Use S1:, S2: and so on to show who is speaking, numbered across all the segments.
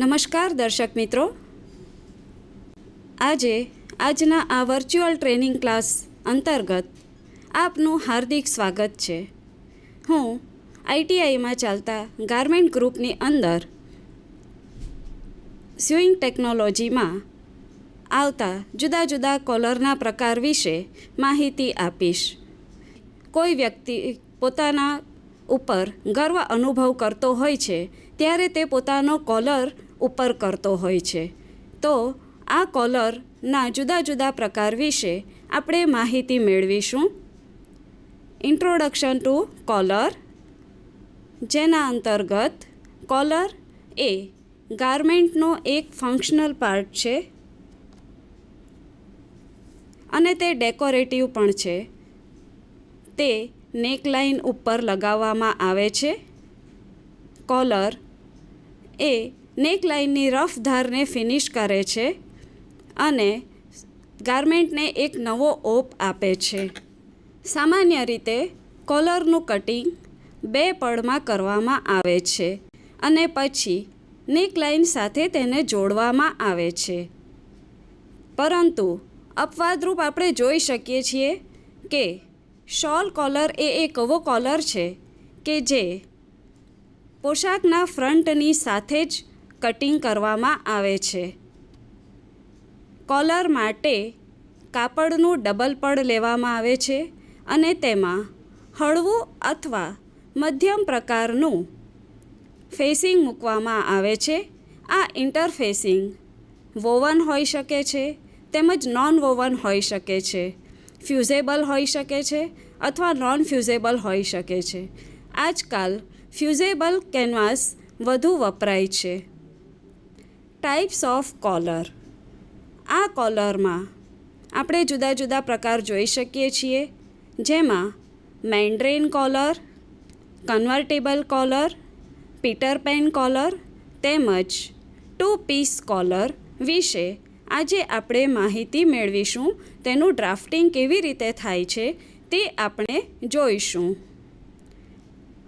S1: નમસ્કાર દર્શક મિત્રો આજે આજના આ વર્ચ્યુઅલ ટ્રેનિંગ ક્લાસ અંતર્ગત આપનું હાર્દિક સ્વાગત છે હું આઈટીઆઈમાં ચાલતા ગાર્મેન્ટ ગ્રુપની અંદર સ્યુઈંગ ટેકનોલોજીમાં આવતા જુદા જુદા કોલરના પ્રકાર વિશે માહિતી આપીશ કોઈ વ્યક્તિ પોતાના ઉપર ગર્વ અનુભવ કરતો હોય છે ત્યારે તે પોતાનો કોલર ઉપર કરતો હોય છે તો આ કોલરના જુદા જુદા પ્રકાર વિશે આપણે માહિતી મેળવીશું ઇન્ટ્રોડક્શન ટુ કોલર જેના અંતર્ગત કોલર એ ગાર્મેન્ટનો એક ફંક્શનલ પાર્ટ છે અને તે ડેકોરેટિવ પણ છે તે નેકલાઇન ઉપર લગાવવામાં આવે છે કોલર એ નેક લાઇનની રફ ધારને ફિનિશ કરે છે અને ગાર્મેન્ટને એક નવો ઓપ આપે છે સામાન્ય રીતે કોલરનું કટિંગ બે પળમાં કરવામાં આવે છે અને પછી નેક લાઇન સાથે તેને જોડવામાં આવે છે પરંતુ અપવાદરૂપ આપણે જોઈ શકીએ છીએ કે શોલ કોલર એ એક એવો કોલર છે કે જે પોશાકના ફ્રન્ટની સાથે જ કટિંગ કરવામાં આવે છે કોલર માટે કાપડનું ડબલ પડ લેવામાં આવે છે અને તેમાં હળવું અથવા મધ્યમ પ્રકારનું ફેસિંગ મૂકવામાં આવે છે આ ઇન્ટરફેસિંગ વોવન હોઈ શકે છે તેમજ નોન વોવન હોઈ શકે છે ફ્યુઝેબલ હોઈ શકે છે અથવા નોન ફ્યુઝેબલ હોઈ શકે છે આજકાલ ફ્યુઝેબલ કેનવાસ વધુ વપરાય છે ટાઈપ્સ ઓફ કોલર આ કોલરમાં આપણે જુદા જુદા પ્રકાર જોઈ શકીએ છીએ જેમાં mandarin collar convertible collar Peter Pan collar તેમજ ટુ પીસ કોલર વિશે આજે આપણે માહિતી મેળવીશું તેનું ડ્રાફ્ટિંગ કેવી રીતે થાય છે તે આપણે જોઈશું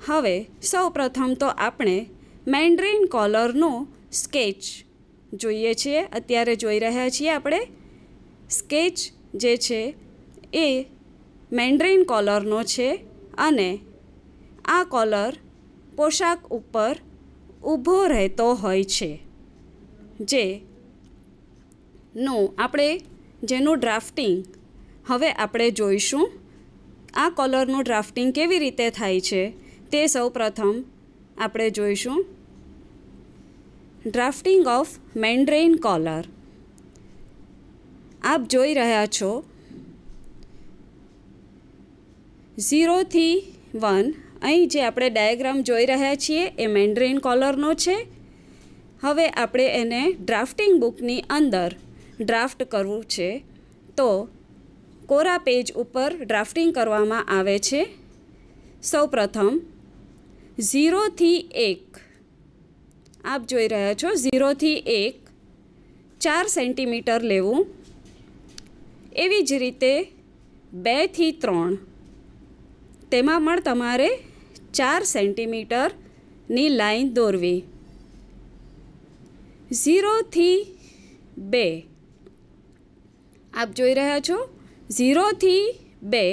S1: હવે સૌ પ્રથમ તો આપણે મેન્ડ્રેન કોલરનો સ્કેચ જોઈએ છીએ અત્યારે જોઈ રહ્યા છીએ આપણે સ્કેચ જે છે એ મેન્ડ્રેન કોલરનો છે અને આ કોલર પોશાક ઉપર ઊભો રહેતો હોય છે જે નું આપણે જેનું ડ્રાફ્ટિંગ હવે આપણે જોઈશું આ કોલરનું ડ્રાફ્ટિંગ કેવી રીતે થાય છે તે સૌ પ્રથમ આપણે જોઈશું ડ્રાફ્ટિંગ ઓફ મેન્ડ્રેઇન કોલર આપ જોઈ રહ્યા છો ઝીરોથી વન અહીં જે આપણે ડાયાગ્રામ જોઈ રહ્યા છીએ એ મેન્ડ્રેઇન કોલરનો છે હવે આપણે એને ડ્રાફ્ટિંગ બુકની અંદર ડ્રાફ્ટ કરવું છે તો કોરા પેજ ઉપર ડ્રાફ્ટિંગ કરવામાં આવે છે સૌપ્રથમ ઝીરોથી એક આપ જોઈ રહ્યા છો ઝીરોથી એક ચાર સેન્ટીમીટર લેવું એવી જ રીતે બેથી ત્રણ તેમાં પણ તમારે ચાર સેન્ટીમીટરની લાઈન દોરવી ઝીરોથી બે આપ જોઈ રહ્યા છો ઝીરોથી બે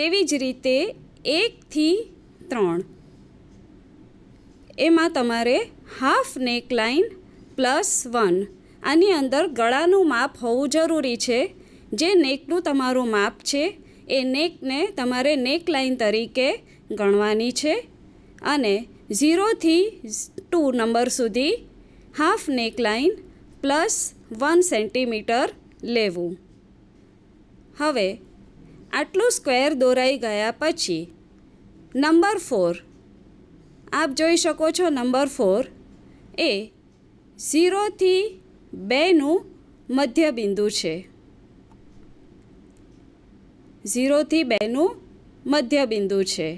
S1: તેવી જ રીતે એકથી ત્રણ એમાં તમારે half neck line plus one આની અંદર ગળાનું માપ હોવું જરૂરી છે જે નેકનું તમારું માપ છે એ નેકને તમારે નેક લાઇન તરીકે ગણવાની છે અને ઝીરોથી ટુ નંબર સુધી half neck line plus one centimetre લેવું હવે આટલું સ્ક્વેર દોરાઈ ગયા પછી નંબર ફોર આપ જોઈ શકો છો નંબર ફોર એ ઝીરોથી બેનું મધ્ય બિંદુ છે ઝીરોથી બેનું મધ્ય બિંદુ છે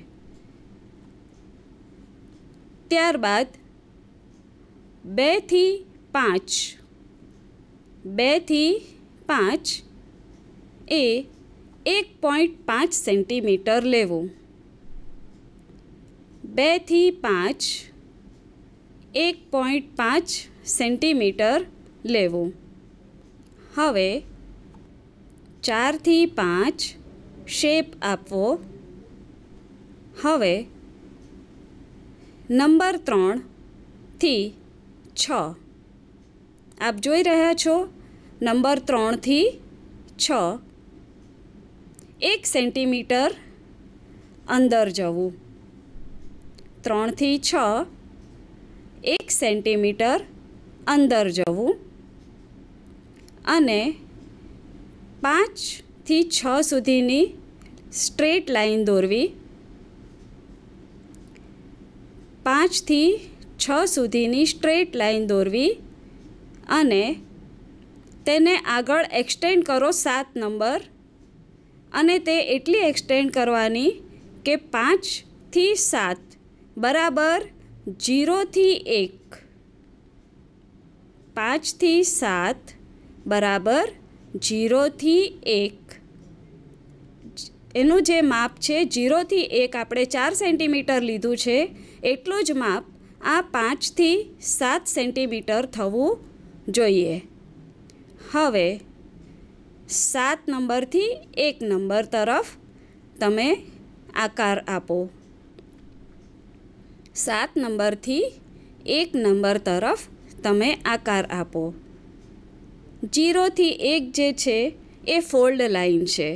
S1: ત્યારબાદ બેથી પાંચ બેથી પાંચ એ એક પોઈન્ટ પાંચ સેન્ટીમીટર લેવું બેથી પાંચ એક પોઈન્ટ પાંચ સેન્ટીમીટર લેવું હવે ચારથી પાંચ શેપ આપવો હવે નંબર ત્રણથી છ આપ જોઈ રહ્યા છો નંબર ત્રણથી છ એક સેન્ટીમીટર અંદર જવું ત્રણથી છ એક સેન્ટીમીટર અંદર જવું અને પાંચથી છ સુધીની સ્ટ્રેટ લાઇન દોરવી પાંચથી છ સુધીની સ્ટ્રેટ લાઇન દોરવી અને તેને આગળ એક્સટેન્ડ કરો સાત નંબર અને તે એટલી એક્સટેન્ડ કરવાની કે પાંચથી સાત બરાબર જીરોથી એક પાંચથી સાત બરાબર જીરોથી એક એનું જે માપ છે જીરોથી એક આપણે ચાર સેન્ટીમીટર લીધું છે એટલું જ માપ આ પાંચથી સાત સેન્ટીમીટર થવું જોઈએ હવે સાત નંબરથી એક નંબર તરફ તમે આકાર આપો સાત નંબરથી એક નંબર તરફ તમે આકાર આપો જીરોથી એક જે છે એ ફોલ્ડ લાઈન છે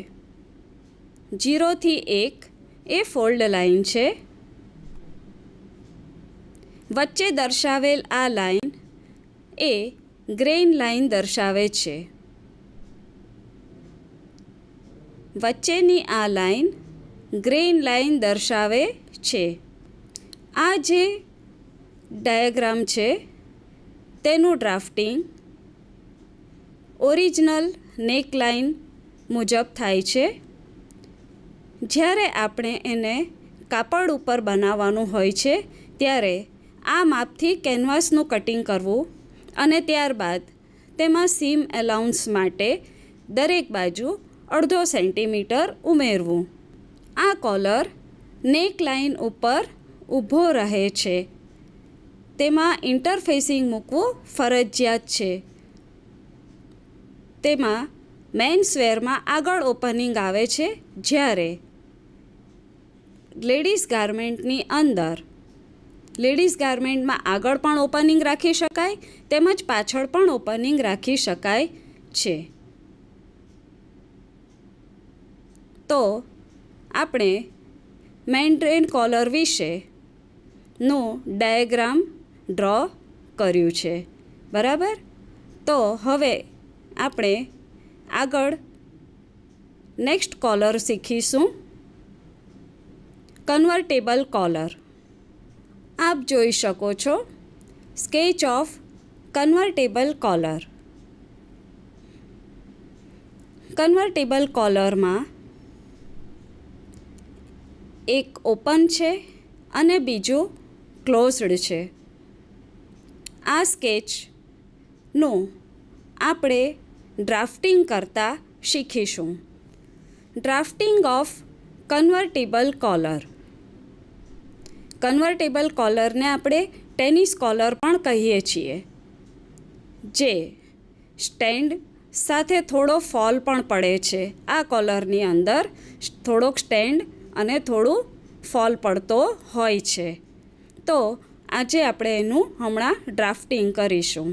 S1: જીરોથી એક એ ફોલ્ડ લાઈન છે વચ્ચે દર્શાવેલ આ લાઈન એ ગ્રેઇન લાઈન દર્શાવે છે વચ્ચેની આ લાઈન ગ્રેઇન લાઈન દર્શાવે છે આ જે ડાયાગ્રામ છે તેનું ડ્રાફ્ટિંગ ઓરિજિનલ નેકલાઇન મુજબ થાય છે જ્યારે આપણે એને કાપડ ઉપર બનાવવાનું હોય છે ત્યારે આ માપથી કેનવાસનું કટિંગ કરવું અને ત્યારબાદ તેમાં સીમ એલાઉન્સ માટે દરેક બાજુ અડધો સેન્ટીમીટર ઉમેરવું આ કોલર નેક નેકલાઇન ઉપર ઊભો રહે છે તેમાં ઇન્ટરફેસિંગ મૂકવું ફરજિયાત છે તેમાં મેન્સવેરમાં આગળ ઓપનિંગ આવે છે જ્યારે લેડીઝ ગાર્મેન્ટની અંદર લેડીઝ ગાર્મેન્ટમાં આગળ પણ ઓપનિંગ રાખી શકાય તેમજ પાછળ પણ ઓપનિંગ રાખી શકાય છે તો આપણે મેન્ડ્રેન કોલર વિશે નું ડાયાગ્રામ ડ્રો કર્યું છે બરાબર તો હવે આપણે આગળ નેક્સ્ટ કોલર શીખીશું કન્વર્ટેબલ કોલર આપ જોઈ શકો છો sketch of convertible collar convertible કોલરમાં એક ઓપન છે અને બીજું ક્લોઝડ છે આ સ્કેચનું આપણે ડ્રાફ્ટિંગ કરતા શીખીશું drafting of convertible collar convertible કોલરને આપણે ટેનિસ કોલર પણ કહીએ છીએ જે સ્ટેન્ડ સાથે થોડો ફોલ પણ પડે છે આ કોલરની અંદર થોડોક સ્ટેન્ડ અને થોડું ફોલ પડતો હોય છે તો આજે આપણે એનું હમણાં ડ્રાફ્ટિંગ કરીશું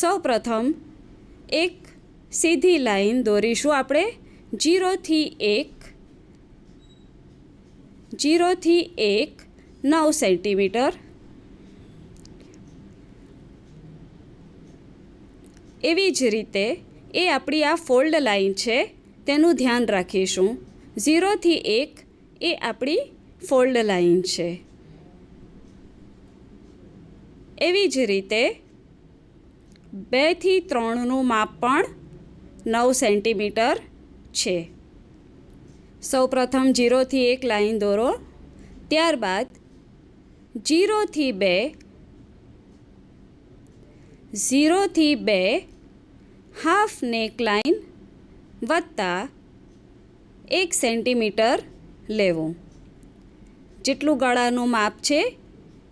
S1: સૌ પ્રથમ એક સીધી લાઈન દોરીશું આપણે જીરોથી એક જીરોથી એક નવ સેન્ટીમીટર એવી જ રીતે એ આપણી આ ફોલ્ડ લાઈન છે તેનું ધ્યાન રાખીશું ઝીરોથી એક એ આપણી ફોલ્ડ લાઇન છે એવી જ રીતે બેથી ત્રણનું માપ પણ નવ સેન્ટીમીટર છે સૌપ્રથમ જીરોથી એક લાઈન દોરો ત્યારબાદ જીરોથી બે ઝીરોથી બે હાફ નેક લાઇન વત્તા એક સેન્ટીમીટર લેવું જેટલું ગળાનું માપ છે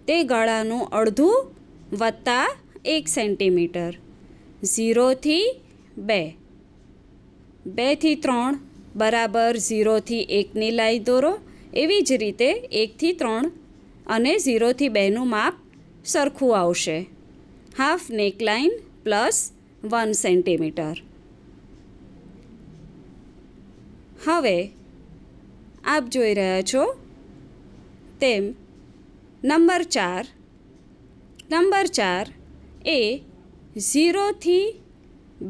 S1: તે ગળાનું અડધું વત્તા એક સેન્ટીમીટર ઝીરોથી બે બેથી ત્રણ બરાબર ઝીરોથી એકની લાઈ દોરો એવી જ રીતે એકથી ત્રણ અને ઝીરોથી બેનું માપ સરખું આવશે half neckline plus one centimetre હવે આપ જોઈ રહ્યા છો તેમ નંબર ચાર નંબર ચાર એ ઝીરોથી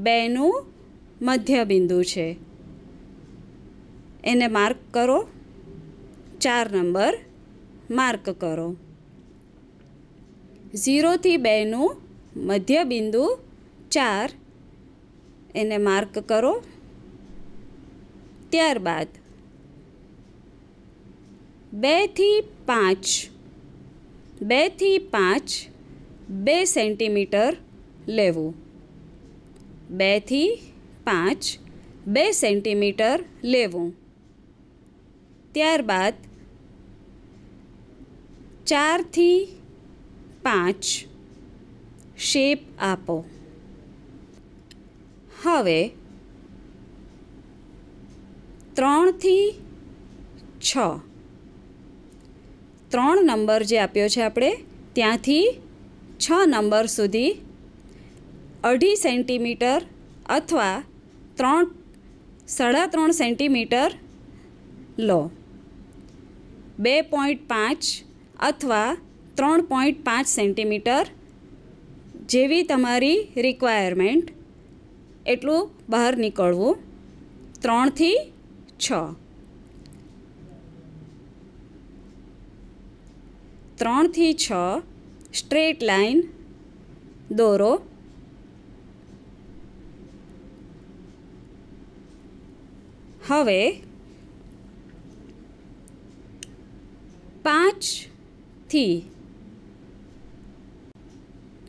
S1: બેનું મધ્યબિંદુ છે એને માર્ક કરો ચાર નંબર માર્ક કરો ઝીરોથી બેનું મધ્યબિંદુ ચાર એને માર્ક કરો ત્યારબાદ બેથી પાંચ બેથી પાંચ બે સેન્ટીમીટર લેવું બેથી પાંચ બે સેન્ટીમીટર લેવું ત્યારબાદ ચારથી પાંચ શેપ આપો હવે ત્રણથી છ ત્રણ નંબર જે આપ્યો છે આપણે ત્યાંથી છ નંબર સુધી અઢી સેન્ટીમીટર અથવા ત્રણ સાડા ત્રણ સેન્ટીમીટર લો બે પોઈન્ટ પાંચ અથવા ત્રણ પોઈન્ટ પાંચ સેન્ટીમીટર જેવી તમારી રિક્વાયરમેન્ટ એટલું બહાર નીકળવું ત્રણથી છ ત્રણથી છ સ્ટ્રેટ લાઇન દોરો હવે પાંચથી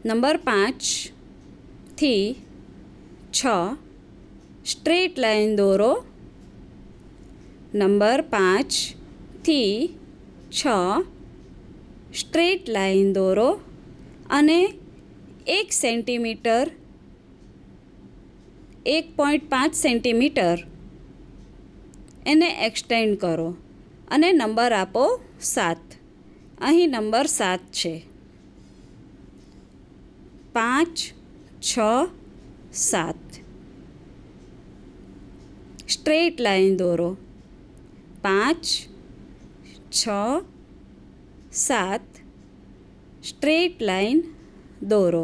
S1: નંબર પાંચથી છ સ્ટ્રેટ લાઇન દોરો નંબર પાંચથી છ સ્ટ્રેટ લાઇન દોરો અને એક સેન્ટીમીટર એક પોઈન્ટ પાંચ સેન્ટીમીટર એને એક્સટેન્ડ કરો અને નંબર આપો સાત અહીં નંબર સાત છે પાંચ છ સાત સ્ટ્રેટ લાઇન દોરો પાંચ છ સાત સ્ટ્રેટ લાઇન દોરો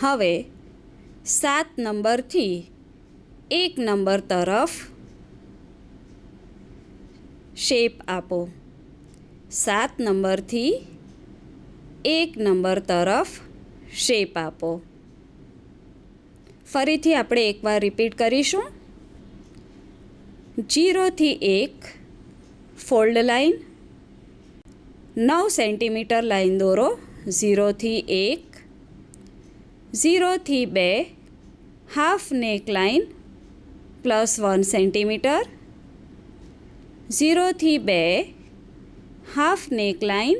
S1: હવે સાત નંબરથી એક નંબર તરફ શેપ આપો સાત નંબરથી એક નંબર તરફ શેપ આપો ફરીથી આપણે એકવાર રિપીટ કરીશું જીરોથી એક फोल्ड लाइन नौ सेंटीमीटर लाइन दौरो झीरो थी एक झीरो थी बे half neck line plus one centimetre zero थी बे half neck line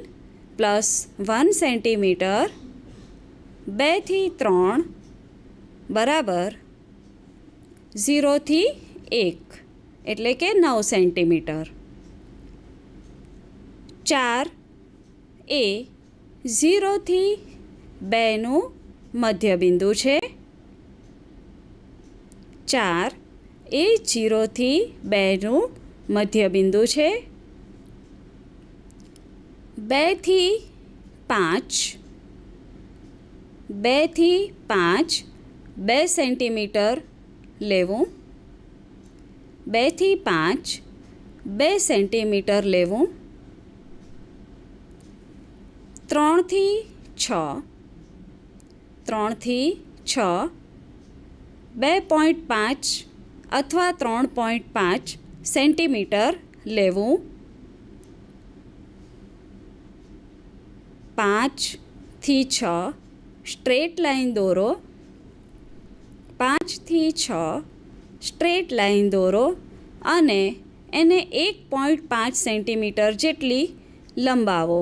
S1: plus one centimetre बे थी त्र बराबर झीरो थी एक एट्ले कि नौ सेंटीमीटर ચાર એ ઝીરોથી બેનું મધ્યબિંદુ છે ચાર એ જીરોથી બેનું મધ્યબિંદુ છે બેથી પાંચ બેથી પાંચ બે સેન્ટીમીટર લેવું બેથી પાંચ બે સેન્ટીમીટર લેવું ત્રણથી છ ત્રણથી છ બે પોઈન્ટ પાંચ અથવા ત્રણ પોઈન્ટ પાંચ સેન્ટીમીટર લેવું પાંચથી છ સ્ટ્રેટ લાઇન દોરો પાંચથી છ સ્ટ્રેટ લાઇન દોરો અને એને એક પોઈન્ટ પાંચ સેન્ટીમીટર જેટલી લંબાવો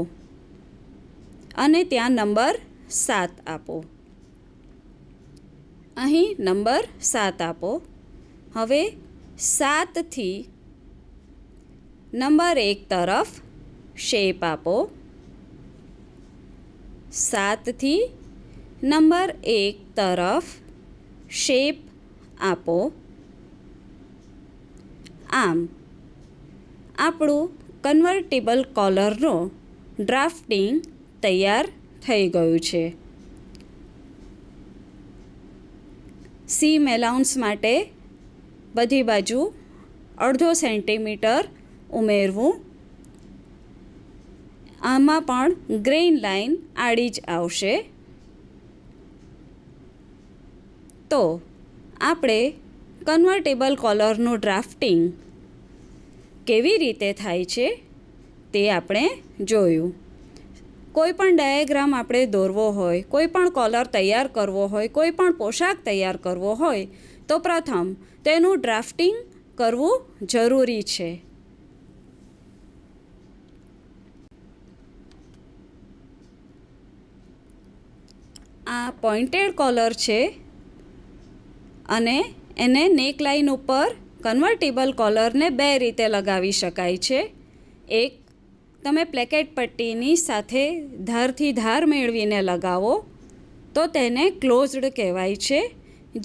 S1: અને ત્યાં નંબર સાત આપો અહીં નંબર સાત આપો હવે સાતથી નંબર એક તરફ શેપ આપો સાતથી નંબર એક તરફ શેપ આપો આમ આપણું કન્વર્ટેબલ કોલરનો ડ્રાફ્ટિંગ તૈયાર થઈ ગયું છે સીમ એલાઉન્સ માટે બધી બાજુ અડધો સેન્ટીમીટર ઉમેરવું આમાં પણ ગ્રેઇન લાઇન આડી જ આવશે તો આપણે કન્વર્ટેબલ કોલરનું ડ્રાફ્ટિંગ કેવી રીતે થાય છે તે આપણે જોયું કોઈ પણ ડાયાગ્રામ આપણે દોરવો હોય કોઈ પણ કોલર તૈયાર કરવો હોય કોઈ પણ પોશાક તૈયાર કરવો હોય તો પ્રથમ તેનું ડ્રાફ્ટિંગ કરવું જરૂરી છે આ પોઈન્ટેડ કોલર છે અને એને નેકલાઇન ઉપર કન્વર્ટેબલ કોલરને બે રીતે લગાવી શકાય છે એક તમે પ્લેકેટ પટ્ટીની સાથે ધારથી ધાર મેળવીને લગાવો તો તેને ક્લોઝડ કહેવાય છે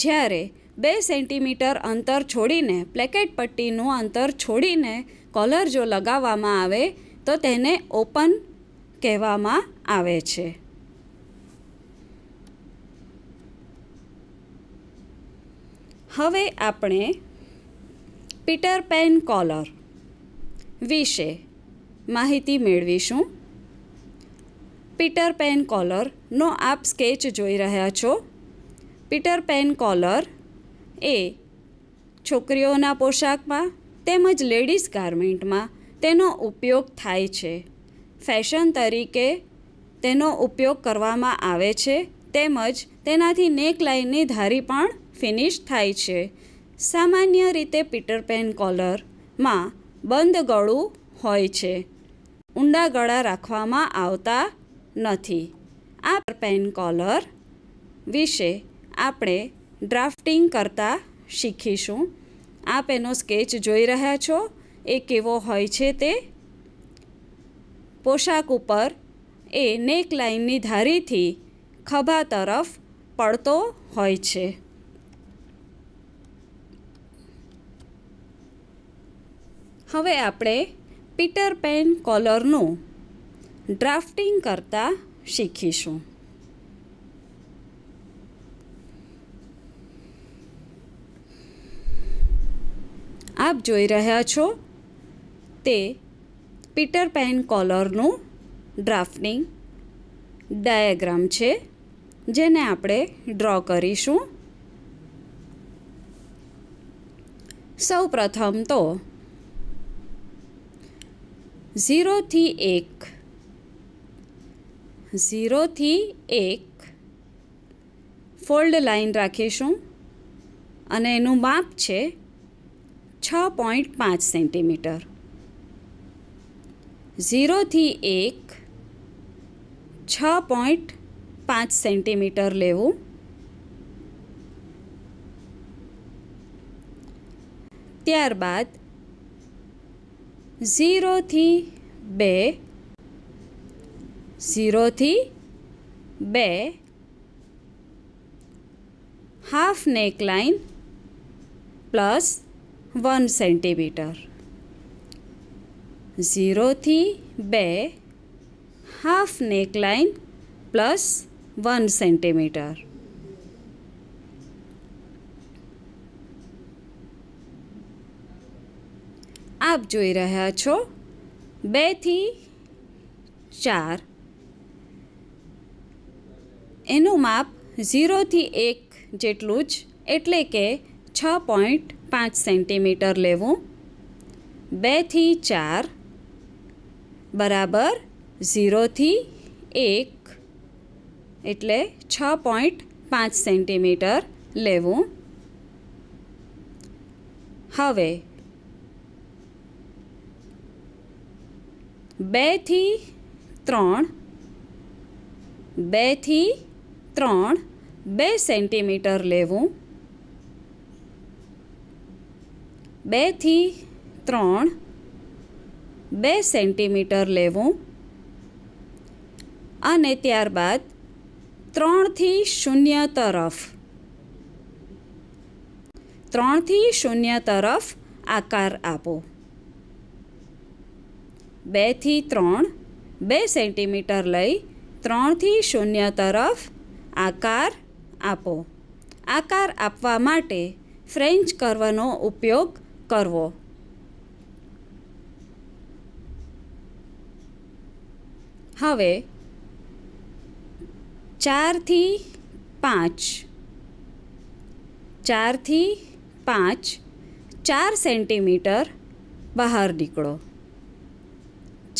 S1: જ્યારે બે સેન્ટીમીટર અંતર છોડીને પ્લેકેટ પટ્ટીનું અંતર છોડીને કોલર જો લગાવવામાં આવે તો તેને ઓપન કહેવામાં આવે છે હવે આપણે પીટર પેન કોલર વિશે માહિતી મેળવીશું પીટર પેન કોલરનો આપ સ્કેચ જોઈ રહ્યા છો પીટર પેન કોલર એ છોકરીઓના પોશાકમાં તેમજ લેડીઝ ગાર્મેન્ટમાં તેનો ઉપયોગ થાય છે ફેશન તરીકે તેનો ઉપયોગ કરવામાં આવે છે તેમજ તેનાથી નેકલાઇનની ધારી પણ ફિનિશ થાય છે સામાન્ય રીતે પીટર પેન કોલરમાં બંધ ગળું હોય છે ઊંડા ગળા રાખવામાં આવતા નથી આ પેન કોલર વિશે આપણે ડ્રાફ્ટિંગ કરતાં શીખીશું આપ એનો સ્કેચ જોઈ રહ્યા છો એ કેવો હોય છે તે પોશાક ઉપર એ નેક લાઇનની ધારીથી ખભા તરફ પડતો હોય છે હવે આપણે પીટર પેન કોલરનું ડ્રાફ્ટિંગ કરતાં શીખીશું આપ જોઈ રહ્યા છો તે પીટર પેન કોલરનું ડ્રાફ્ટિંગ ડાયાગ્રામ છે જેને આપણે ડ્રો કરીશું સૌ પ્રથમ તો ઝીરોથી એક ઝીરોથી એક ફોલ્ડ લાઇન રાખીશું અને એનું માપ છે છ પોઈન્ટ પાંચ સેન્ટીમીટર ઝીરોથી એક છ પોઈન્ટ પાંચ સેન્ટીમીટર લેવું ત્યારબાદ जीरो थी बे जीरो थी बे half neckline plus one centimetre zero थी बे half neckline plus one centimetre આપ જોઈ રહ્યા છો બેથી ચાર એનું માપ ઝીરોથી એક જેટલું જ એટલે કે છ પોઈન્ટ પાંચ સેન્ટીમીટર લેવું બેથી ચાર બરાબર ઝીરોથી એક એટલે છ પોઈન્ટ પાંચ સેન્ટીમીટર લેવું હવે બેથી ત્રણ બેથી ત્રણ બે સેન્ટીમીટર લેવું બેથી ત્રણ બે સેન્ટીમીટર લેવું અને ત્યારબાદ ત્રણથી શૂન્ય તરફ ત્રણથી શૂન્ય તરફ આકાર આપો બેથી ત્રણ બે સેન્ટીમીટર લઈ ત્રણથી શૂન્ય તરફ આકાર આપો આકાર આપવા માટે ફ્રેન્ચ કર્વનો ઉપયોગ કરવો હવે ચારથી પાંચ ચારથી પાંચ ચાર સેન્ટીમીટર બહાર નીકળો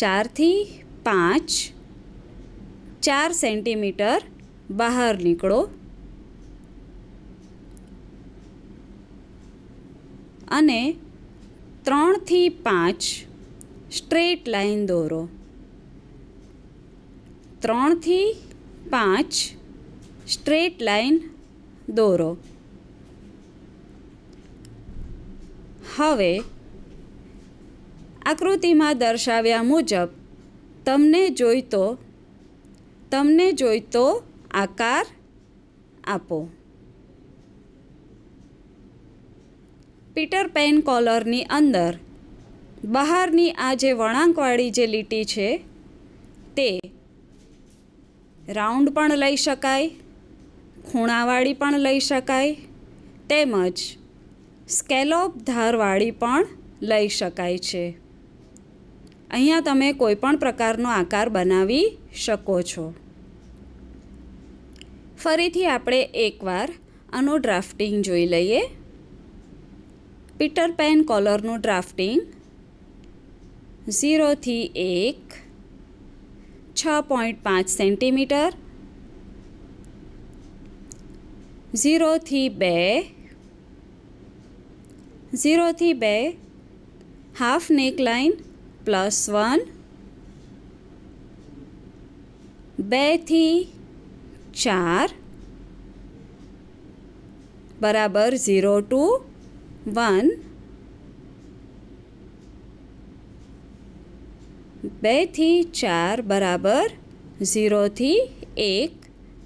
S1: ચારથી પાંચ ચાર સેન્ટીમીટર બહાર નીકળો અને ત્રણથી પાંચ સ્ટ્રેટ લાઇન દોરો ત્રણથી પાંચ સ્ટ્રેટ લાઇન દોરો હવે આકૃતિમાં દર્શાવ્યા મુજબ તમને જોઈતો તમને જોઈતો આકાર આપો પીટર પેન કોલરની અંદર બહારની આ જે વળાંકવાળી જે લીટી છે તે રાઉન્ડ પણ લઈ શકાય ખૂણાવાળી પણ લઈ શકાય તેમજ સ્કેલોપ ધારવાળી પણ લઈ શકાય છે અહીંયા તમે કોઈપણ પ્રકારનો આકાર બનાવી શકો છો ફરીથી આપણે એકવાર આનું ડ્રાફ્ટિંગ જોઈ લઈએ પીટર પેન કોલરનું ડ્રાફ્ટિંગ ઝીરોથી એક છ પોઈન્ટ પાંચ સેન્ટીમીટર ઝીરોથી બે ઝીરોથી બે half neck line plus one બેથી ચાર બરાબર ઝીરો ટુ વન બેથી ચાર બરાબર ઝીરોથી એક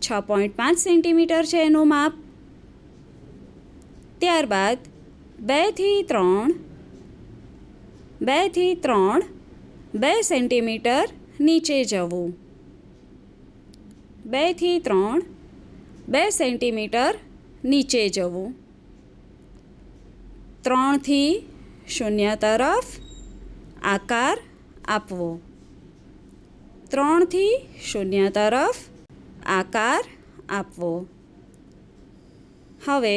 S1: છ પોઈન્ટ પાંચ સેન્ટીમીટર છે એનું માપ ત્યારબાદ બેથી ત્રણ બેથી ત્રણ બે સેન્ટીમીટર નીચે જવું બેથી ત્રણ બે સેન્ટીમીટર નીચે જવું ત્રણથી શૂન્ય તરફ આકાર આપવો ત્રણથી શૂન્ય તરફ આકાર આપવો હવે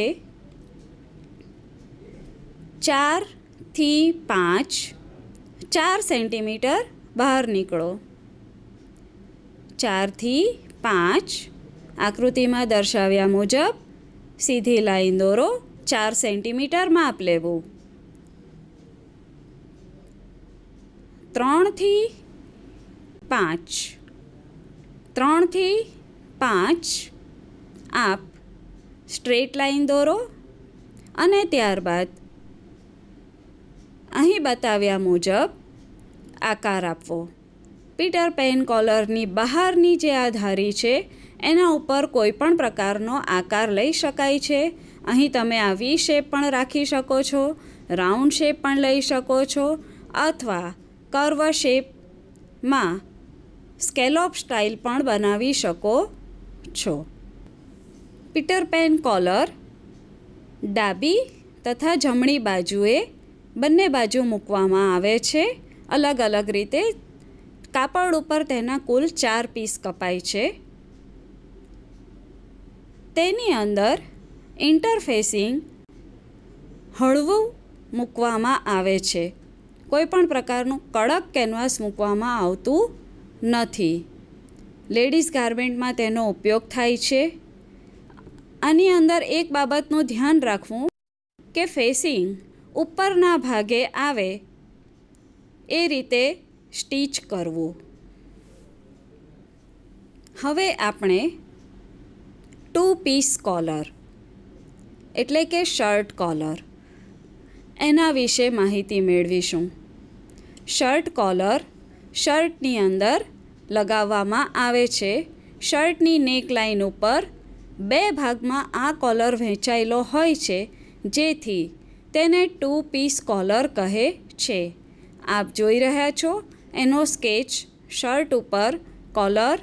S1: ચાર થી પાંચ ચાર સેન્ટીમીટર બહાર નીકળો ચારથી પાંચ આકૃતિમાં દર્શાવ્યા મુજબ સીધી લાઈન દોરો ચાર સેન્ટીમીટર માપ લેવું ત્રણથી પાંચ ત્રણથી પાંચ આપ સ્ટ્રેટ લાઈન દોરો અને ત્યારબાદ અહીં બતાવ્યા મુજબ આકાર આપવો પીટર પેન કોલરની બહારની જે આ ધારી છે એના ઉપર કોઈ પણ પ્રકારનો આકાર લઈ શકાય છે અહીં તમે આવી શેપ પણ રાખી શકો છો રાઉન્ડ શેપ પણ લઈ શકો છો અથવા કર્વ શેપમાં સ્કેલોપ સ્ટાઇલ પણ બનાવી શકો છો પીટર પેન કોલર ડાબી તથા જમણી બાજુએ બંને બાજુ મૂકવામાં આવે છે અલગ અલગ રીતે કાપડ ઉપર તેના કુલ ચાર પીસ કપાય છે તેની અંદર ઇન્ટરફેસિંગ હળવું મૂકવામાં આવે છે કોઈપણ પ્રકારનું કડક કેનવાસ મૂકવામાં આવતું નથી લેડીઝ ગાર્મેન્ટમાં તેનો ઉપયોગ થાય છે આની અંદર એક બાબતનું ધ્યાન રાખવું કે ફેસિંગ ઉપરના ભાગે આવે એ રીતે સ્ટીચ કરવું હવે આપણે ટુ પીસ કોલર એટલે કે શર્ટ કોલર એના વિશે માહિતી મેળવીશું શર્ટ કોલર શર્ટની અંદર લગાવવામાં આવે છે શર્ટની નેકલાઇન ઉપર બે ભાગમાં આ કોલર વહેંચાયેલો હોય છે જેથી તેને ટુ પીસ કોલર કહે છે આપ જોઈ રહ્યા છો એનો સ્કેચ શર્ટ ઉપર કોલર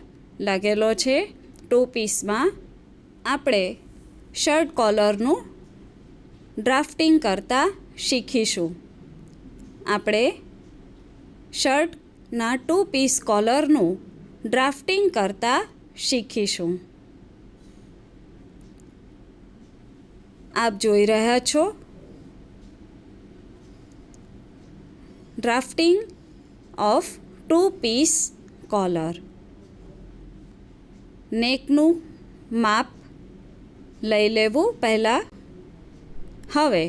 S1: લાગેલો છે ટુ પીસમાં આપણે શર્ટ કોલરનું ડ્રાફ્ટિંગ કરતાં શીખીશું આપણે શર્ટના ટુ પીસ કોલરનું ડ્રાફ્ટિંગ કરતાં શીખીશું આપ જોઈ રહ્યા છો drafting of two piece collar નેકનું માપ લઈ લેવું પહેલાં હવે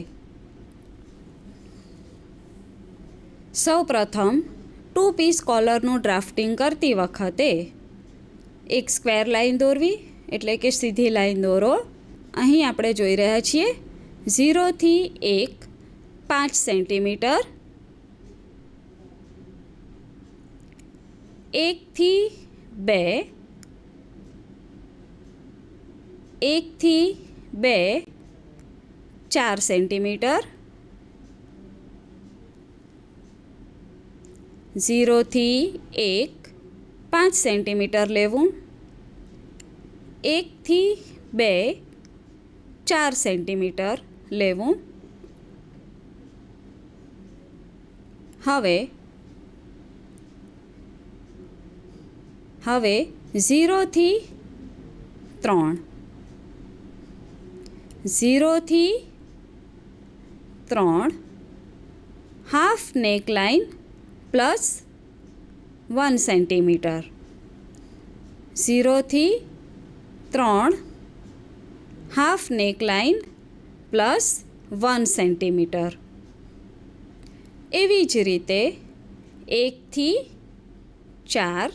S1: સૌ પ્રથમ ટુ પીસ કોલરનું ડ્રાફ્ટિંગ કરતી વખતે એક સ્ક્વેર લાઇન દોરવી એટલે કે સીધી લાઇન દોરો અહીં આપણે જોઈ રહ્યા છીએ ઝીરોથી એક પાંચ સેન્ટીમીટર એકથી બે એકથી બે ચાર સેન્ટીમીટર ઝીરોથી એક પાંચ સેન્ટીમીટર લેવું એકથી બે ચાર સેન્ટીમીટર લેવું હવે હવે ઝીરોથી ત્રણ ઝીરોથી ત્રણ half neck neckline plus one centimetre ઝીરોથી ત્રણ half neck neckline plus one centimetre એવી જ રીતે એકથી ચાર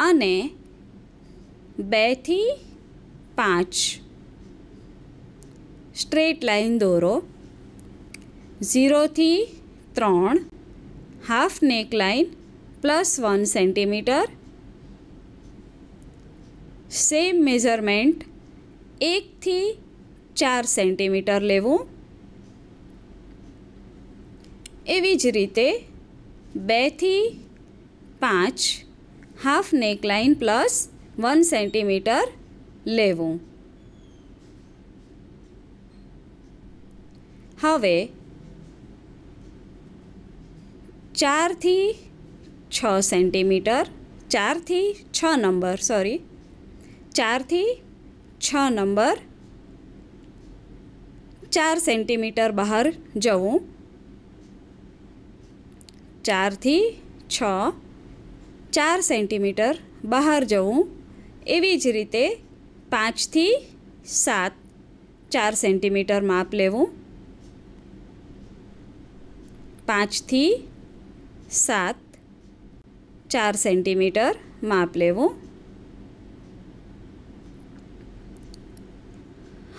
S1: અને બેથી પાંચ સ્ટ્રેટ લાઇન દોરો ઝીરોથી ત્રણ half neck line plus one centimetre same measurement એકથી ચાર સેન્ટીમીટર લેવું એવી જ રીતે બેથી પાંચ half neck line plus one centimetre लेव हे चार थी छ सेंटीमीटर चार थी छ नंबर सॉरी चार थी छ नंबर चार सेंटीमीटर बाहर जव चार थी छ ચાર સેન્ટીમીટર બહાર જવું એવી જ રીતે પાંચથી સાત ચાર સેન્ટીમીટર માપ લેવું પાંચથી સાત ચાર સેન્ટીમીટર માપ લેવું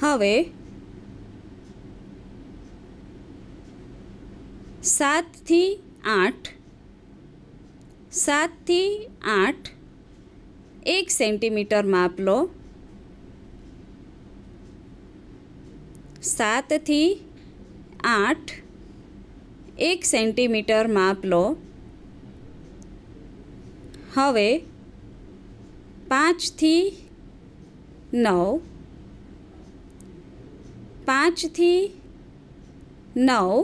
S1: હવે સાતથી આઠ સાતથી આઠ એક સેન્ટીમીટર માપ લો સાતથી આઠ એક સેન્ટીમીટર માપ લો હવે પાંચથી નવ પાંચથી નવ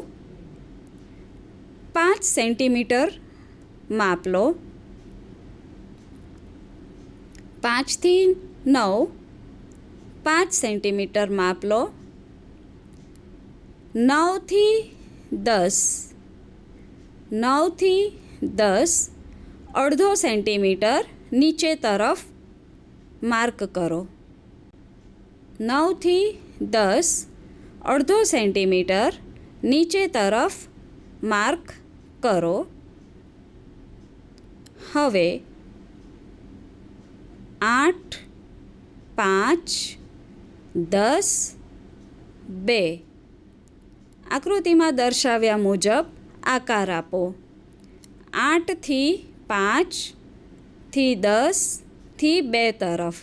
S1: પાંચ સેન્ટીમીટર માપ લો પાંચથી નવ પાંચ સેન્ટીમીટર માપ લો નવથી દસ નવથી દસ અડધો સેન્ટીમીટર નીચે તરફ માર્ક કરો નવથી દસ અડધો સેન્ટીમીટર નીચે તરફ માર્ક કરો હવે આઠ પાંચ દસ બે આકૃતિમાં દર્શાવ્યા મુજબ આકાર આપો આઠથી પાંચથી દસથી બે તરફ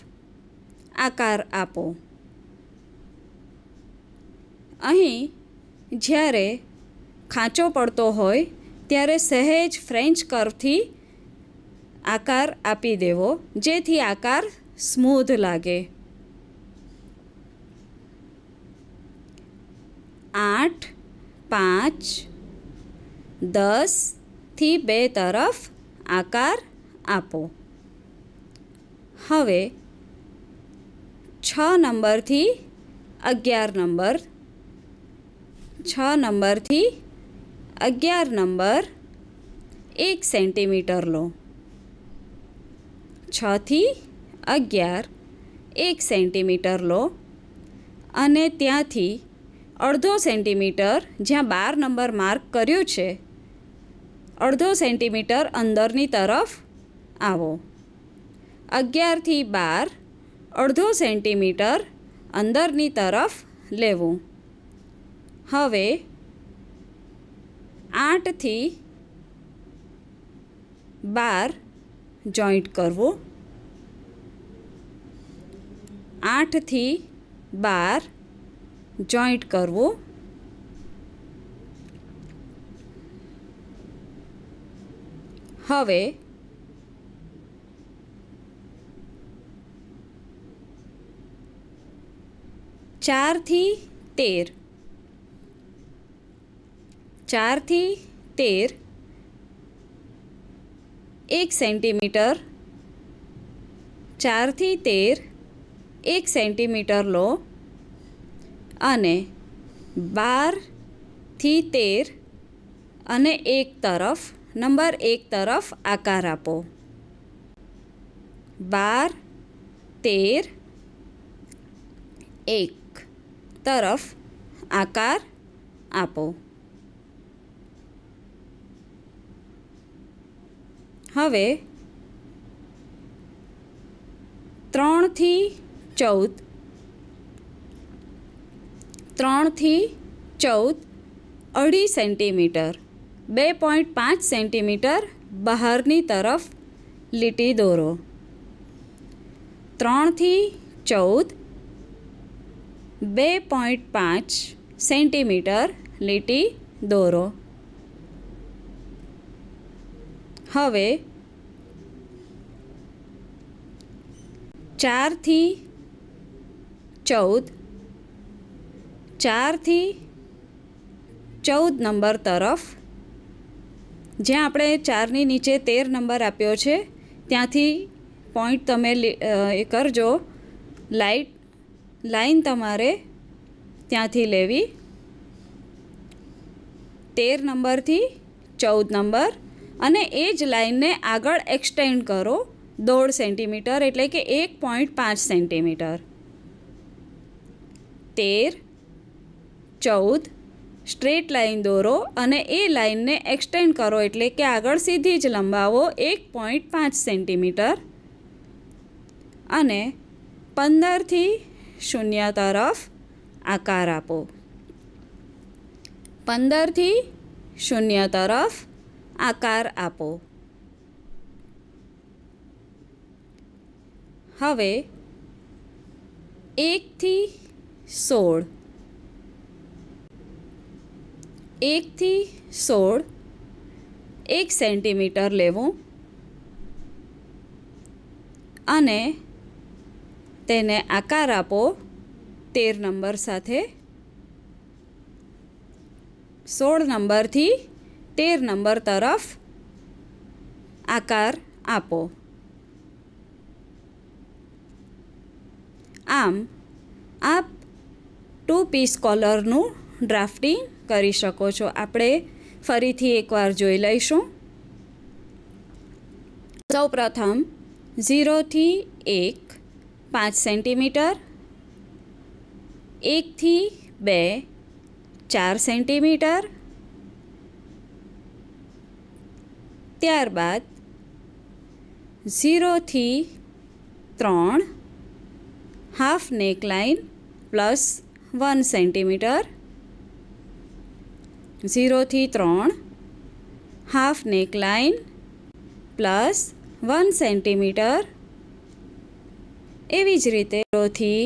S1: આકાર આપો અહીં જ્યારે ખાંચો પડતો હોય ત્યારે સહેજ ફ્રેન્ચ કર્વથી આકાર આપી દેવો જેથી આકાર સ્મૂધ લાગે આઠ પાંચ દસથી બે તરફ આકાર આપો હવે છ નંબરથી અગિયાર નંબર છ નંબરથી અગિયાર નંબર એક સેન્ટીમીટર લો છથી અગિયાર એક સેન્ટીમીટર લો અને ત્યાંથી અડધો સેન્ટીમીટર જ્યાં બાર નંબર માર્ક કર્યો છે અડધો સેન્ટીમીટર અંદરની તરફ આવો અગિયારથી બાર અડધો સેન્ટીમીટર અંદરની તરફ લેવું હવે આઠથી બાર જોઈન્ટ કરવો આઠથી બાર જોઈન્ટ કરવો હવે ચારથી તેર ચારથી તેર એક સેન્ટીમીટર ચારથી તેર એક સેન્ટીમીટર લો અને બારથી તેર અને એક તરફ નંબર એક તરફ આકાર આપો બાર તેર એક તરફ આકાર આપો હવે ત્રણથી ચૌદ ત્રણથી ચૌદ અઢી સેન્ટીમીટર બે પોઈન્ટ પાંચ સેન્ટીમીટર બહારની તરફ લીટી દોરો ત્રણથી ચૌદ બે પોઈન્ટ પાંચ સેન્ટીમીટર લીટી દોરો હવે ચારથી ચૌદ ચારથી ચૌદ નંબર તરફ જ્યાં આપણે ચારની નીચે તેર નંબર આપ્યો છે ત્યાંથી પોઈન્ટ તમે એ કરજો લાઇટ લાઈન તમારે ત્યાંથી લેવી તેર નંબરથી ચૌદ નંબર અને એ જ લાઇનને આગળ એક્સટેન્ડ કરો દોઢ સેન્ટીમીટર એટલે કે એક પોઈન્ટ પાંચ સેન્ટીમીટર તેર ચૌદ સ્ટ્રેટ લાઇન દોરો અને એ લાઇનને એક્સટેન્ડ કરો એટલે કે આગળ સીધી જ લંબાવો એક પોઈન્ટ પાંચ સેન્ટીમીટર અને પંદરથી શૂન્ય તરફ આકાર આપો પંદરથી શૂન્ય તરફ આકાર આપો હવે એકથી સોળ એકથી સોળ એક સેન્ટીમીટર લેવું અને તેને આકાર આપો તેર નંબર સાથે સોળ નંબરથી તેર નંબર તરફ આકાર આપો આમ આપ ટુ પીસ કોલરનું ડ્રાફ્ટિંગ કરી શકો છો આપણે ફરીથી એકવાર જોઈ લઈશું સૌપ્રથમ ઝીરોથી એક પાંચ સેન્ટીમીટર એકથી બે ચાર સેન્ટીમીટર ત્યારબાદ ઝીરોથી ત્રણ half neckline plus one centimetre ઝીરોથી ત્રણ half neckline plus one centimetre એવી જ રીતે ઝીરોથી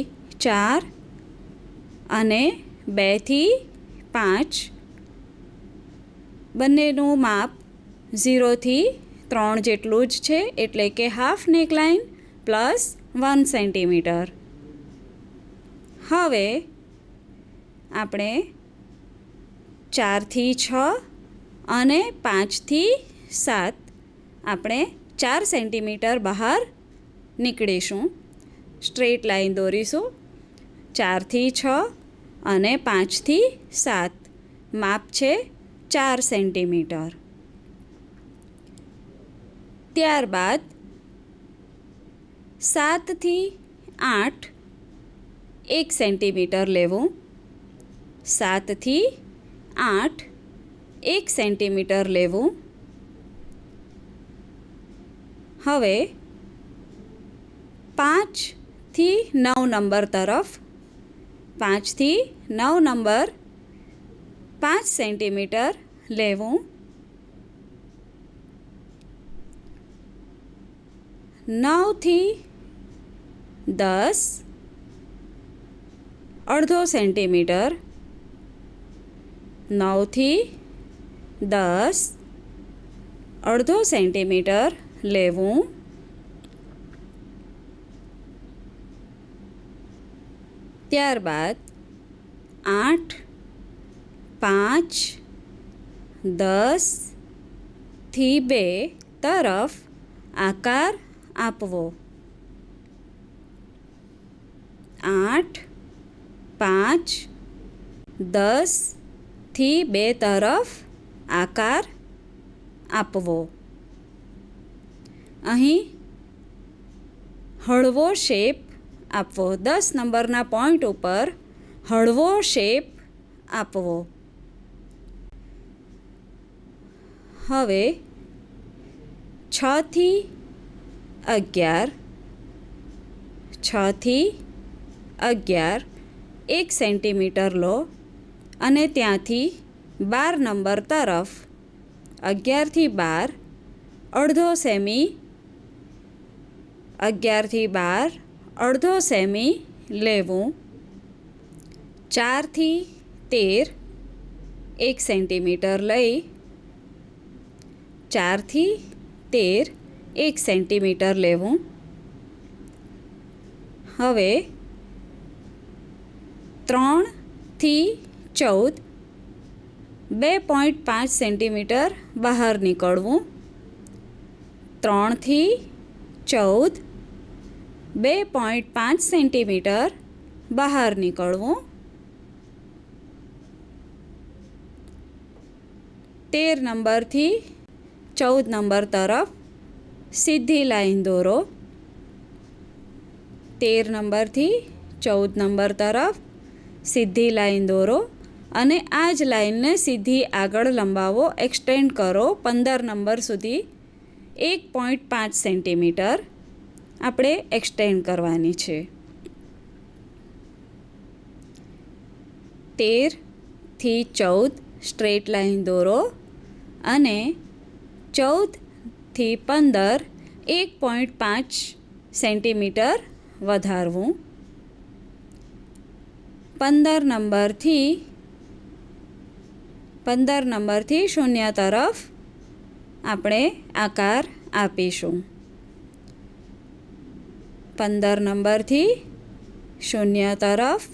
S1: ચાર અને બેથી પાંચ બંનેનું માપ ઝીરોથી ત્રણ જેટલું જ છે એટલે કે half neckline plus one centimetre હવે આપણે ચારથી છ અને પાંચથી સાત આપણે ચાર સેન્ટીમીટર બહાર નીકળીશું સ્ટ્રેટ લાઇન દોરીશું ચારથી છ અને પાંચથી સાત માપ છે ચાર સેન્ટીમીટર ત્યારબાદ સાતથી આઠ એક સેન્ટીમીટર લેવું સાતથી આઠ એક સેન્ટીમીટર લેવું હવે પાંચથી નવ નંબર તરફ પાંચથી નવ નંબર પાંચ સેન્ટીમીટર લેવું નવથી દસ અડધો સેન્ટીમીટર નવથી દસ અડધો સેન્ટીમીટર લેવું ત્યારબાદ આઠ પાંચ દસથી બે તરફ આકાર આપવો આઠ પાંચ દસથી બે તરફ આકાર આપવો અહીં હળવો શેપ આપવો દસ નંબરના પોઈન્ટ ઉપર હળવો શેપ આપવો હવે છથી અગિયાર છથી અગિયાર એક સેન્ટીમીટર લો અને ત્યાંથી બાર નંબર તરફ અગિયારથી બાર અડધો સેમી અગિયારથી બાર અડધો સેમી લેવું ચારથી તેર એક સેન્ટીમીટર લઈ ચારથી તેર એક સેન્ટીમીટર લેવું હવે ત્રણથી ચૌદ બે પોઈન્ટ પાંચ સેન્ટીમીટર બહાર નીકળવું ત્રણથી ચૌદ બે પોઈન્ટ પાંચ સેન્ટીમીટર બહાર નીકળવું તેર નંબરથી ચૌદ નંબર તરફ સીધી લાઈન દોરો તેર નંબરથી ચૌદ નંબર તરફ સીધી લાઈન દોરો અને આ જ લાઈનને સીધી આગળ લંબાવો એક્સટેન્ડ કરો પંદર નંબર સુધી એક પોઈન્ટ પાંચ સેન્ટીમીટર આપણે એક્સટેન્ડ કરવાની છે તેરથી ચૌદ સ્ટ્રેટ લાઈન દોરો અને ચૌદ થી પંદર એક પોઈન્ટ પાંચ સેન્ટીમીટર વધારવું પંદર નંબરથી પંદર નંબરથી શૂન્ય તરફ આપણે આકાર આપીશું પંદર નંબરથી શૂન્ય તરફ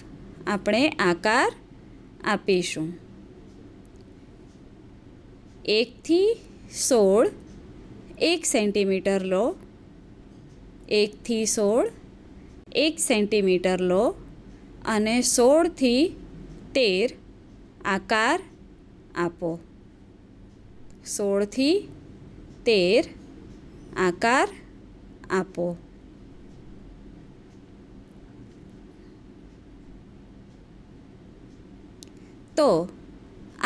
S1: આપણે આકાર આપીશું એકથી સોળ એક સેન્ટીમીટર લો એકથી સોળ એક સેન્ટીમીટર લો અને સોળથી તેર આકાર આપો સોળથી તેર આકાર આપો તો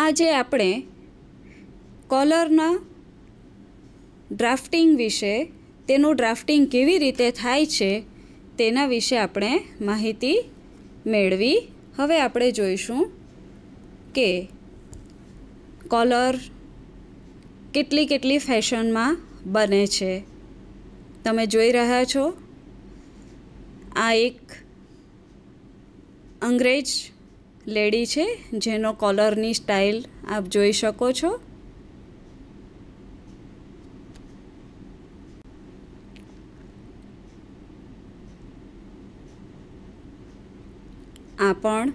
S1: આજે આપણે કોલરના ડ્રાફ્ટિંગ વિશે તેનું ડ્રાફ્ટિંગ કેવી રીતે થાય છે તેના વિશે આપણે માહિતી મેળવી હવે આપણે જોઈશું કે કોલર કેટલી કેટલી ફેશનમાં બને છે તમે જોઈ રહ્યા છો આ એક અંગ્રેજ લેડી છે જેનો કોલરની સ્ટાઇલ આપ જોઈ શકો છો એમાં પણ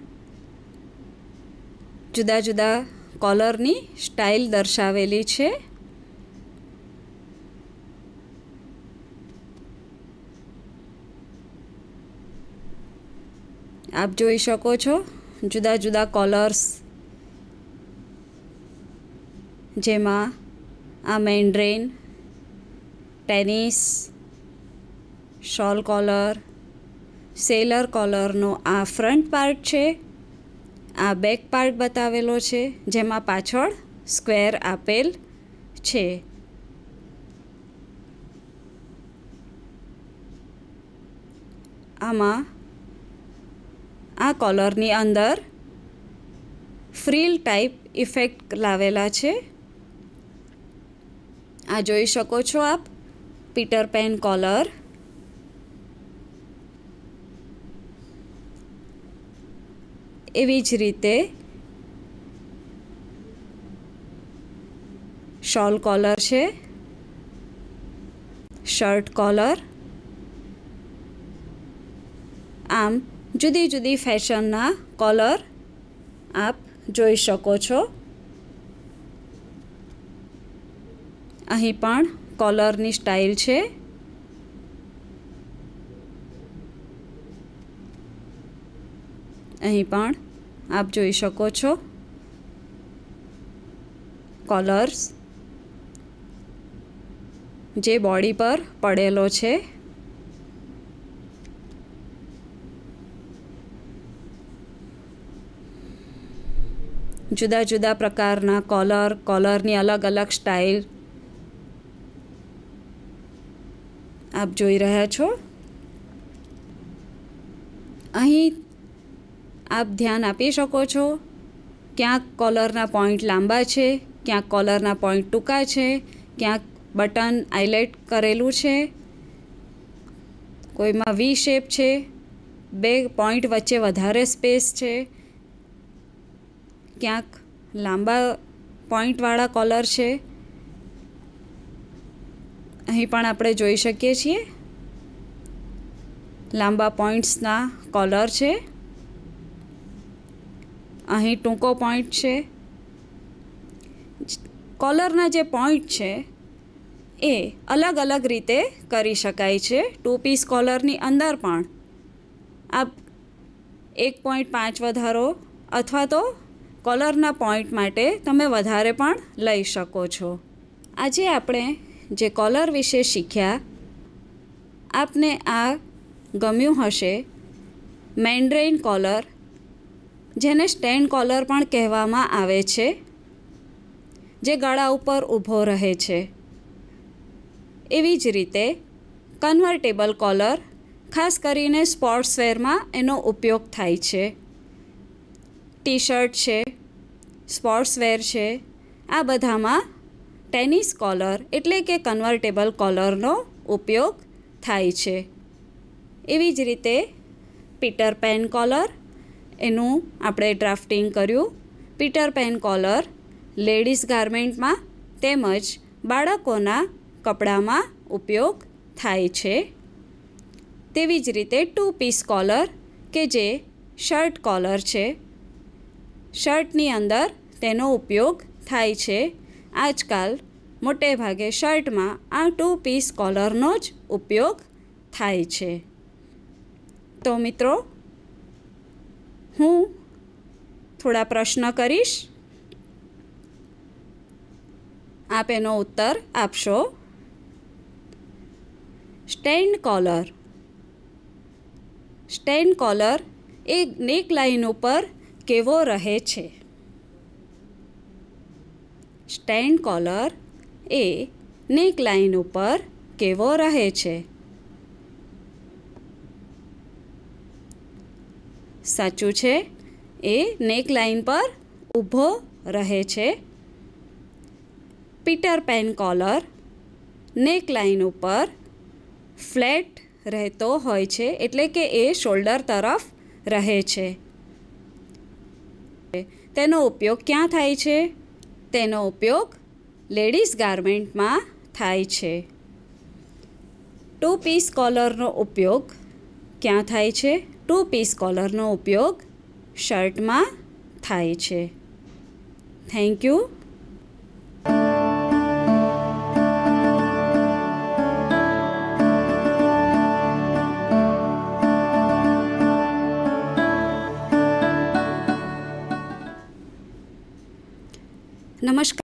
S1: જુદા જુદા કોલરની સ્ટાઇલ દર્શાવેલી છે આપ જોઈ શકો છો જુદા જુદા કોલર્સ જેમાં આ mandarin tennis shawl collar sailor કોલરનો આ ફ્રન્ટ પાર્ટ છે આ બેક પાર્ટ બતાવેલો છે જેમાં પાછળ સ્ક્વેર આપેલ છે આમાં આ કોલરની અંદર ફ્રીલ ટાઈપ ઇફેક્ટ લાવેલા છે આ જોઈ શકો છો આપ પીટર પેન કોલર એવી જ રીતે શોલ કોલર છે શર્ટ કોલર આમ જુદી જુદી ફેશનના કોલર આપ જોઈ શકો છો અહીં પણ કોલરની સ્ટાઇલ છે અહીં પણ આપ જોઈ શકો છો કલર્સ જે બોડી પર પડેલો છે જુદા જુદા પ્રકારના કોલર કોલરની અલગ અલગ સ્ટાઇલ આપ જોઈ રહ્યા છો અહીં આપ ધ્યાન આપી શકો છો ક્યાંક કોલરના પોઈન્ટ લાંબા છે ક્યાંક કોલરના પોઈન્ટ ટૂંકા છે ક્યાંક બટન હાઇલાઇટ કરેલું છે કોઈમાં વી શેપ છે બે પોઈન્ટ વચ્ચે વધારે સ્પેસ છે ક્યાંક લાંબા પોઈન્ટવાળા કોલર છે અહીં પણ આપણે જોઈ શકીએ છીએ લાંબા પોઈન્ટ્સના કોલર છે અહીં ટૂંકો પોઈન્ટ છે કોલરના જે પોઈન્ટ છે એ અલગ અલગ રીતે કરી શકાય છે ટુ પીસ કોલરની અંદર પણ આપ એક પોઈન્ટ પાંચ વધારો અથવા તો કોલરના પોઈન્ટ માટે તમે વધારે પણ લઈ શકો છો આજે આપણે જે કોલર વિશે શીખ્યા આપને આ ગમ્યું હશે મેન્ડ્રેઇન કોલર જેને સ્ટેન્ડ કોલર પણ કહેવામાં આવે છે જે ગળા ઉપર ઊભો રહે છે એવી જ રીતે કન્વર્ટેબલ કોલર ખાસ કરીને સ્પોર્ટ્સવેરમાં એનો ઉપયોગ થાય છે ટી શર્ટ છે સ્પોર્ટ્સવેર છે આ બધામાં ટેનિસ કોલર એટલે કે કન્વર્ટેબલ કોલરનો ઉપયોગ થાય છે એવી જ રીતે પીટર પેન કોલર એનું આપણે ડ્રાફ્ટિંગ કર્યું પીટર પેન કોલર લેડીઝ ગાર્મેન્ટમાં તેમજ બાળકોના કપડામાં ઉપયોગ થાય છે તેવી જ રીતે ટુ પીસ કોલર કે જે શર્ટ કોલર છે શર્ટની અંદર તેનો ઉપયોગ થાય છે આજકાલ મોટે ભાગે શર્ટમાં આ ટુ પીસ કોલરનો જ ઉપયોગ થાય છે તો મિત્રો હું થોડા પ્રશ્ન કરીશ આપ એનો ઉત્તર આપશો સ્ટેન્ડ કોલર સ્ટેન્ડ કોલર એ નેક લાઇન ઉપર કેવો રહે છે સ્ટેન્ડ કોલર એ નેક લાઇન ઉપર કેવો રહે છે સાચું છે એ નેક લાઇન પર ઊભો રહે છે Peter Pan collar neckline ઉપર ફ્લેટ રહેતો હોય છે એટલે કે એ શોલ્ડર તરફ રહે છે તેનો ઉપયોગ ક્યાં થાય છે તેનો ઉપયોગ લેડીઝ ગાર્મેન્ટમાં થાય છે ટુ પીસ કોલરનો ઉપયોગ ક્યાં થાય છે ટુ પીસ કોલરનો ઉપયોગ શર્ટમાં થાય છે થેન્ક યુ નમસ્કાર